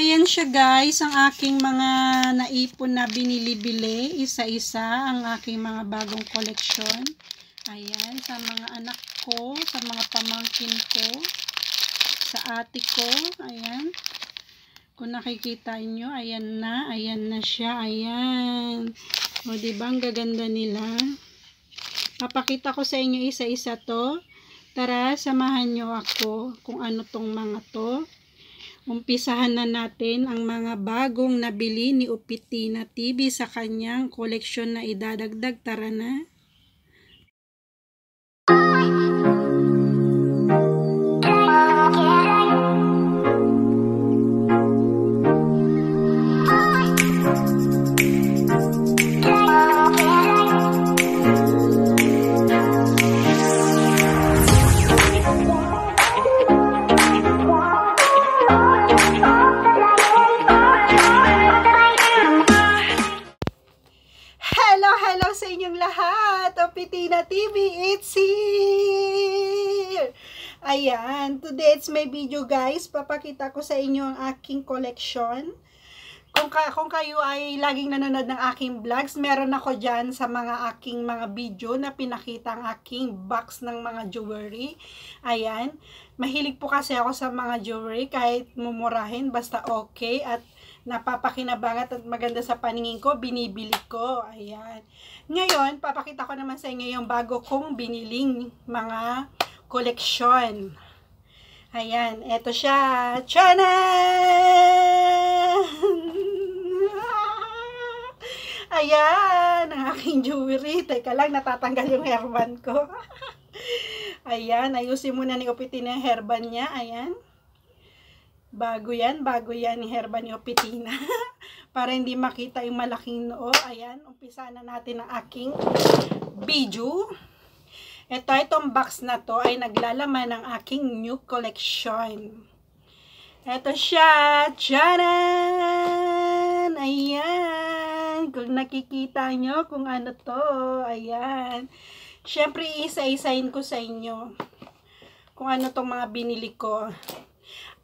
ayan siya guys, ang aking mga naipon na binili-bili, isa-isa ang aking mga bagong koleksyon. Ayan, sa mga anak ko, sa mga pamangkin ko, sa ate ko, ayan. Kung nakikita nyo, ayan na, ayan na siya, ayan. O, diba, ang gaganda nila. Papakita ko sa inyo isa-isa to. Tara, samahan nyo ako kung ano tong mga to. Umpisahan na natin ang mga bagong nabili ni Upitina TV sa kanyang koleksyon na idadagdag. Tara na! guys, papakita ko sa inyo ang aking collection. Kung, ka, kung kayo ay laging nanonood ng aking vlogs, meron ako dyan sa mga aking mga video na pinakita ang aking box ng mga jewelry. Ayan. Mahilig po kasi ako sa mga jewelry kahit mumurahin, basta okay at napapakinabangat at maganda sa paningin ko, binibili ko. Ayan. Ngayon, papakita ko naman sa inyo yung bago kong biniling mga koleksyon. Ayan, eto siya. Channel! Ayan, ang aking jewelry. Teka lang, natatanggal yung hairband ko. Ayan, ayusin muna ni Opitina yung hairband niya. Ayan. Bago yan, bago yan ni hairband ni Opitina. Para hindi makita yung malaking noo. Ayan, umpisa na natin ang aking video. Ito, itong box na to ay naglalaman ng aking new collection. Ito siya. Tcharan! Ayan. Kung nakikita nyo kung ano to. Ayan. Siyempre, isa-isahin ko sa inyo kung ano tong mga binili ko.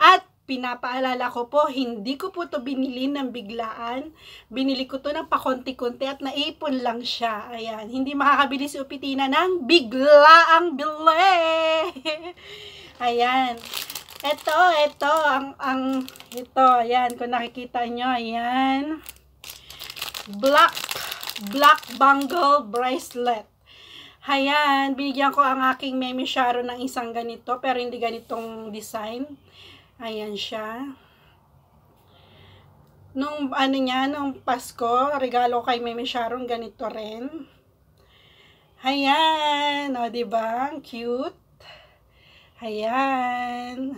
At pinapaalala ko po, hindi ko po to binili ng biglaan. Binili ko to ng pakonti-konti at naipon lang siya. Ayan, hindi makakabili si Upitina ng biglaang bili. ayan. Ito, ito, ang, ang, ito, ayan, kung nakikita nyo, ayan. Black, black bangle bracelet. Ayan, binigyan ko ang aking Meme Sharon ng isang ganito, pero hindi ganitong design. Ayan siya. Nung ano niya, nung Pasko, regalo kay Mimi Sharon, ganito rin. Ayan. O, diba? Ang cute. Ayan.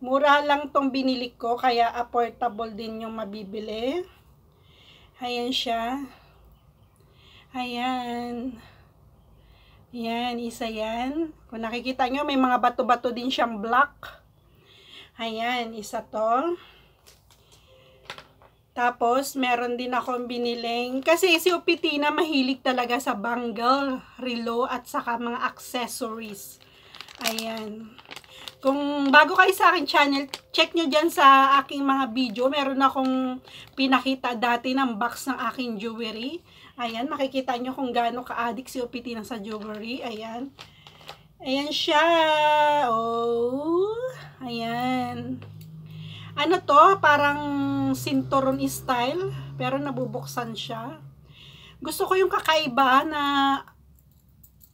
Mura lang tong binili ko, kaya affordable din yung mabibili. Ayan siya. Ayan. Ayan, isa yan. Kung nakikita nyo, may mga bato-bato din siyang black. Ayan, isa to. Tapos, meron din akong biniling. Kasi si Opitina mahilig talaga sa bangle, relo, at saka mga accessories. Ayan. Kung bago kayo sa akin channel, check nyo dyan sa aking mga video. Meron akong pinakita dati ng box ng aking jewelry. Ayan, makikita nyo kung gaano ka-addict si Opitina sa jewelry. Ayan. Ayan. Ayan siya. Oh. Ayan. Ano to? Parang sinturon style. Pero nabubuksan siya. Gusto ko yung kakaiba na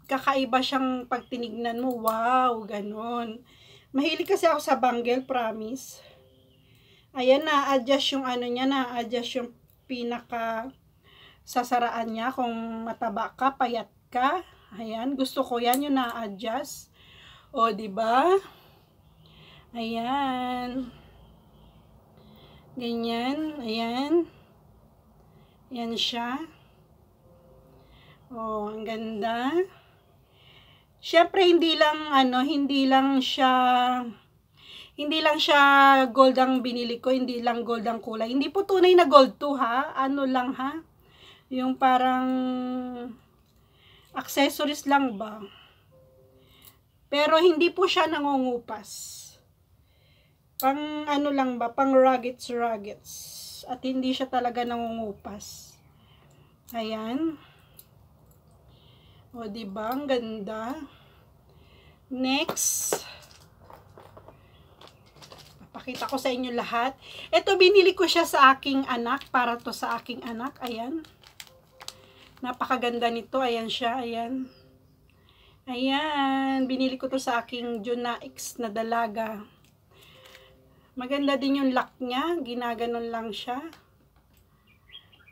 kakaiba siyang pagtinignan mo. Wow, ganun. Mahilig kasi ako sa bangle, promise. Ayan, na-adjust yung ano niya, na-adjust yung pinaka sasaraan niya kung mataba ka, payat ka. Ayan, gusto ko yan yung na-adjust. O, di ba? Ayan. Ganyan, ayan. Yan siya. O, ang ganda. Syempre hindi lang ano, hindi lang siya hindi lang siya gold ang binili ko, hindi lang gold ang kulay. Hindi po tunay na gold to ha, ano lang ha. Yung parang accessories lang ba? Pero hindi po siya nangungupas. Pang ano lang ba, pang ruggeds ruggeds. At hindi siya talaga nangungupas. Ayan. O, diba? Ang ganda. Next. Papakita ko sa inyo lahat. Ito, binili ko siya sa aking anak. Para to sa aking anak. Ayan. Napakaganda nito. Ayan siya. Ayan. Ayan. Binili ko to sa aking Juna X na dalaga. Maganda din yung lock niya. Ginaganon lang siya.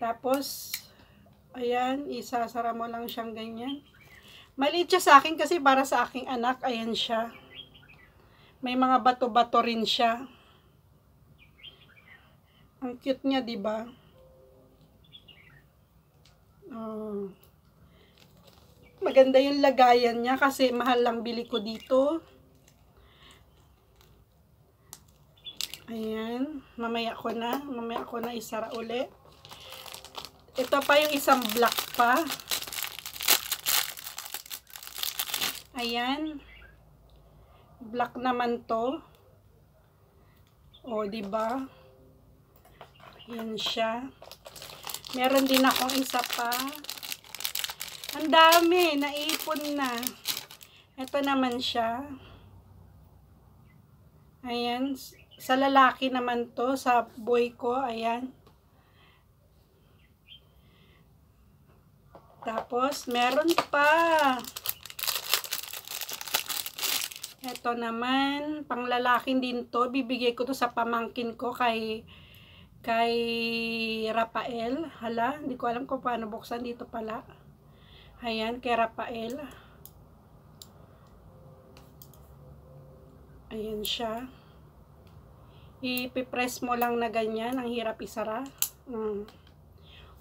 Tapos, ayan. Isasara mo lang siyang ganyan. Maliit siya sa akin kasi para sa aking anak. Ayan siya. May mga bato-bato rin siya. Ang cute niya, 'di ba? Oh. Maganda yung lagayan niya kasi mahal lang bili ko dito. Ayan. Mamaya ko na. Mamaya ko na isara uli. Ito pa yung isang black pa. Ayan. Black naman to. O, diba? Ayan siya. Meron din akong isa pa. Ang dami, naipon na. Ito naman siya. Ayan, sa lalaki naman to, sa boy ko, ayan. Tapos, meron pa. Ito naman, panglalaki din to. Bibigay ko to sa pamangkin ko kay kay Rafael. Hala, hindi ko alam kung paano buksan dito pala. Ayan, kay Rafael. Ayan siya. Ipipress mo lang na ganyan. Ang hirap isara. Mm.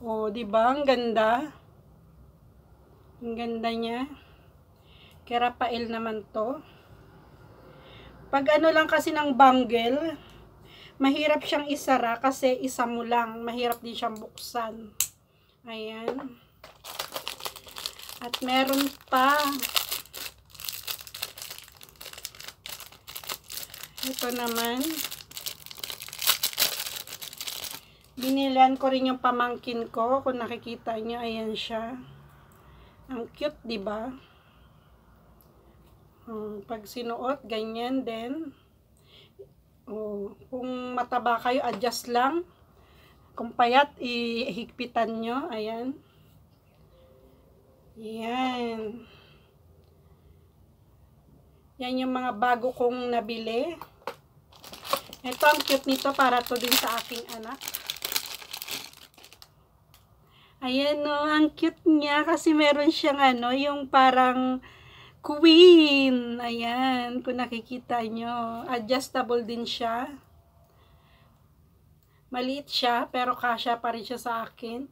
O, di ba Ang ganda. Ang ganda niya. Kay Rafael naman to. Pag ano lang kasi ng bangle, Mahirap siyang isara kasi isa mo lang. Mahirap din siyang buksan. Ayan. At meron pa. Ito naman. Binilan ko rin yung pamangkin ko. Kung nakikita nyo, ayan siya. Ang cute, di ba? Hmm, pag sinuot, ganyan din kung mataba kayo, adjust lang. Kung payat, ihigpitan nyo. Ayan. Yan. Yan yung mga bago kong nabili. Ito, ang cute nito para to din sa aking anak. Ayan, no. Oh, ang cute niya kasi meron siyang ano, yung parang queen. Ayan, kung nakikita nyo. Adjustable din siya. Maliit siya, pero kasya pa rin siya sa akin.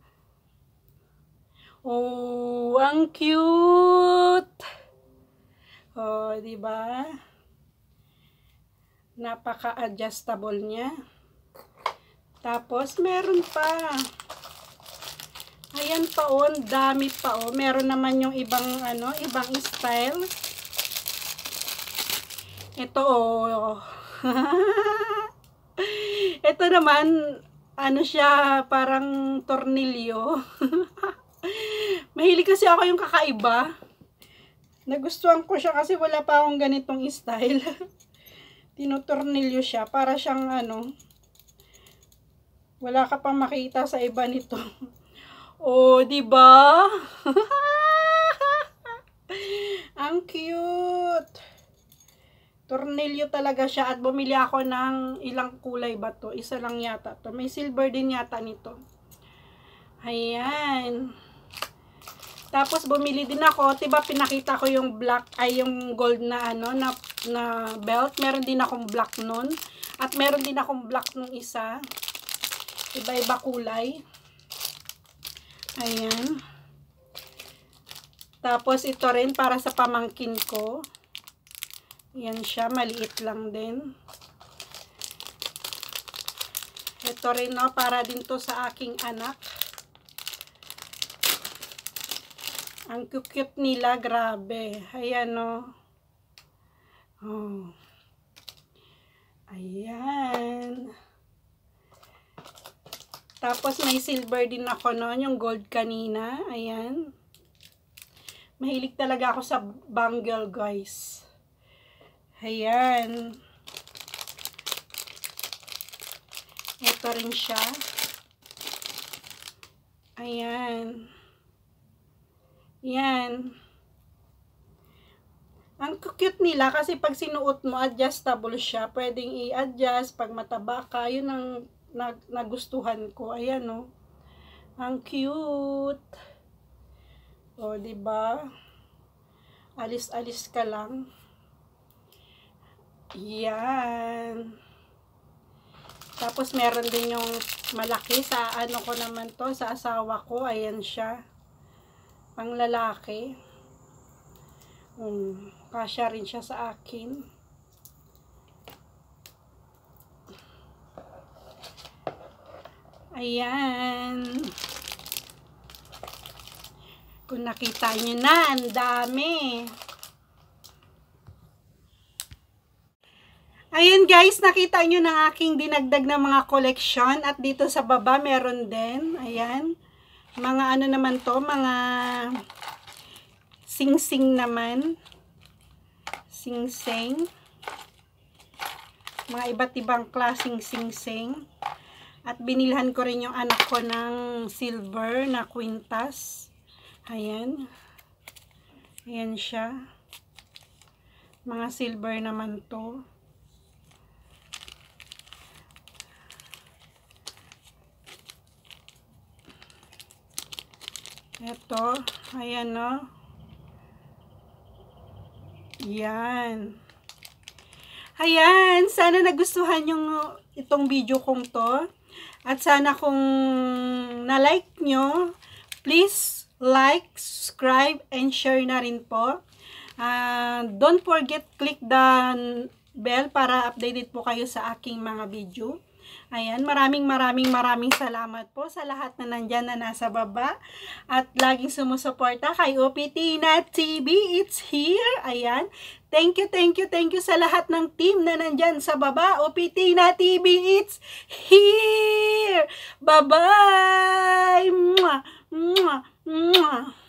Oh, ang cute! Oh, di ba? Napaka-adjustable niya. Tapos, meron pa. Ayan pa o, oh, dami pa o. Oh. Meron naman yung ibang ano, ibang style. Ito o. Oh. Ito naman ano siya, parang tornilyo. Mahilig kasi ako yung kakaiba. Nagustuhan ko siya kasi wala pa akong ganitong style. Tinotornilyo siya para siyang ano. Wala ka pang makita sa iba nito. Oh, di ba? Ang cute. Tornilyo talaga siya at bumili ako ng ilang kulay ba to? Isa lang yata to. May silver din yata nito. Ayan. Tapos bumili din ako, 'di ba pinakita ko yung black ay yung gold na ano na, na belt. Meron din akong black noon at meron din akong black nung isa. Iba-iba kulay. Ayan. Tapos, ito rin para sa pamangkin ko. Ayan siya. Maliit lang din. Ito rin, no, para din to sa aking anak. Ang cute-cute nila, grabe. Ayan, no. Oh. Ayan. Tapos, may silver din ako noon, yung gold kanina. Ayan. Mahilig talaga ako sa bangle, guys. Ayan. Ito rin siya. Ayan. Yan. Ang cute nila kasi pag sinuot mo, adjustable siya. Pwedeng i-adjust pag mataba ka. Yun ang nag nagustuhan ko. Ayan, no. Oh. Ang cute. O, oh, di ba? Alis-alis ka lang. Yan. Tapos meron din yung malaki sa ano ko naman to, sa asawa ko. Ayan siya. Ang lalaki. Um, kasya rin siya sa akin. Ayan. Kung nakita nyo na, ang dami. Ayan guys, nakita nyo ng aking dinagdag na mga collection at dito sa baba meron din. Ayan. Mga ano naman to, mga sing-sing naman. Sing-sing. Mga iba't ibang klaseng sing-sing. At binilhan ko rin yung anak ko ng silver na quintas. Ayan. Ayan siya. Mga silver naman to. Ito. Ayan no. Oh. Ayan. Ayan. Sana nagustuhan yung itong video kong to. At sana kung na-like nyo, please like, subscribe, and share na rin po. Uh, don't forget, click the bell para updated po kayo sa aking mga video. Ayan, maraming maraming maraming salamat po sa lahat na nandyan na nasa baba at laging sumusuporta kay OPT TV. It's here. Ayan. Thank you, thank you, thank you sa lahat ng team na nandyan sa baba. OPT TV. It's here. Bye-bye. Mwah, mwah, mwah.